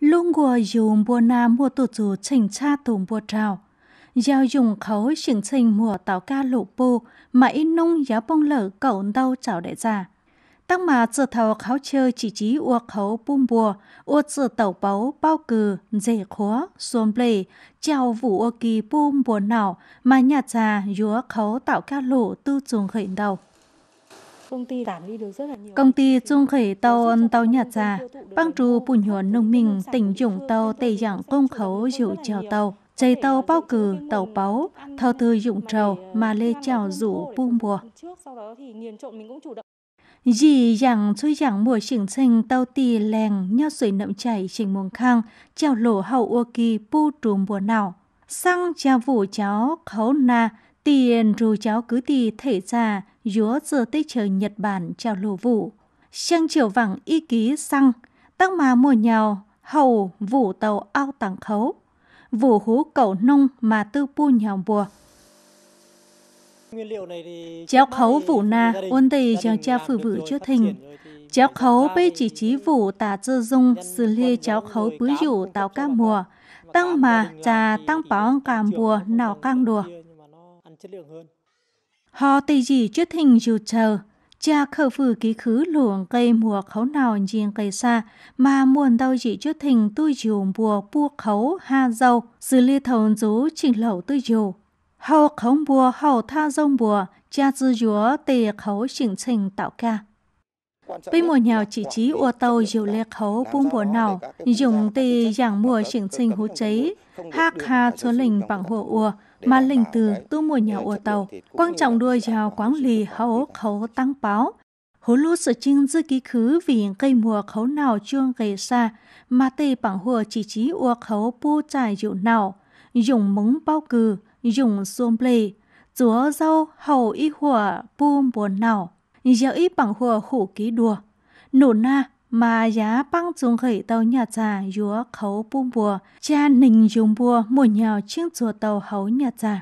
luôn gua dùng bùa nam mua tổ chủ trình cha tùng bùa trào. Giao dùng khấu xỉn trình mùa tàu ca lụ bù mà in nông giáo bông lở cậu đâu chào đại gia. Tăng mà dự thầu kháo chơi chỉ trí ua khấu bùm bùa, ua dự tàu bấu bao cừ, dễ khóa, xuông lề, chào vụ ua kỳ bùm bùa nào mà nhà già dúa khấu tạo ca lụ tư trùng khởi đầu. Công ty trung khởi tàu tàu Nhật ra, băng trù bùn nhuận nông mình tỉnh dụng tàu tẩy dạng công khấu dụ chèo tàu. Chạy tàu bao cử, tàu báu, thao tư dụng trầu ờ, mà lê chào rủ bu mùa. Dì dạng suy dạng mùa chỉnh trình tàu tì lèng nhau suy nậm chảy trình mùng khang, chào lộ hậu ô kỳ bu trùm mùa nào. Sang cha vũ cháu khấu na, tiền rù cháu cứ tì thể ra dúa giờ tây trời Nhật Bản chào lù vụ. Sang chiều vẳng y ký xăng, tăng mà mùa nhào, hầu vụ tàu ao tặng khấu. Vụ hú cậu nông mà tư pu nhào bùa. Chéo khấu vụ na, ôn tì chàng cha phụ vử trước thình. Chéo khấu bê chỉ trí vụ tà dư dung, xử lê chéo khấu bứ dụ tàu ca mùa. Tăng mà trà tăng báo cảm bùa nào cang đùa ăn chất lượng hơn. Họ tỷ chỉ chất hình dù chờ, cha khờ phử ký khứ luồng cây mùa khấu nào riêng cây xa, mà muôn đau dị chất hình tôi dù mùa bua khấu ha dâu, dư lia thầu rú trình lẩu tôi dù. Hậu khống bùa hậu tha dông bùa, cha dư dúa tề khấu chỉnh trình tạo ca. Bây mùa nhau chỉ trí ô tàu dù lê khấu buông bùa nào, dùng tì giảng mùa chỉnh trình hú cháy, hạc hà chúa lình bằng hồ ua, mà lĩnh từ tu mùa nhà ủa tàu, quan trọng đuôi vào quán lì hấu khấu tăng báo. Hố lô sở chinh dư ký khứ vì cây mùa khấu nào chuông gây xa, mà tê bằng hùa chỉ trí ua khấu bu trải dụ nào, dùng mống bao cừ, dùng xôm lê, chúa rau hầu y hùa bu buồn nào, giờ y bằng hùa hủ ký đùa. Nổ na, mà giá băng dùng khởi tàu nhà trà dúa khấu bung bùa cha nình dùng bùa mùa nhào chiếc chùa tàu hấu nhà trà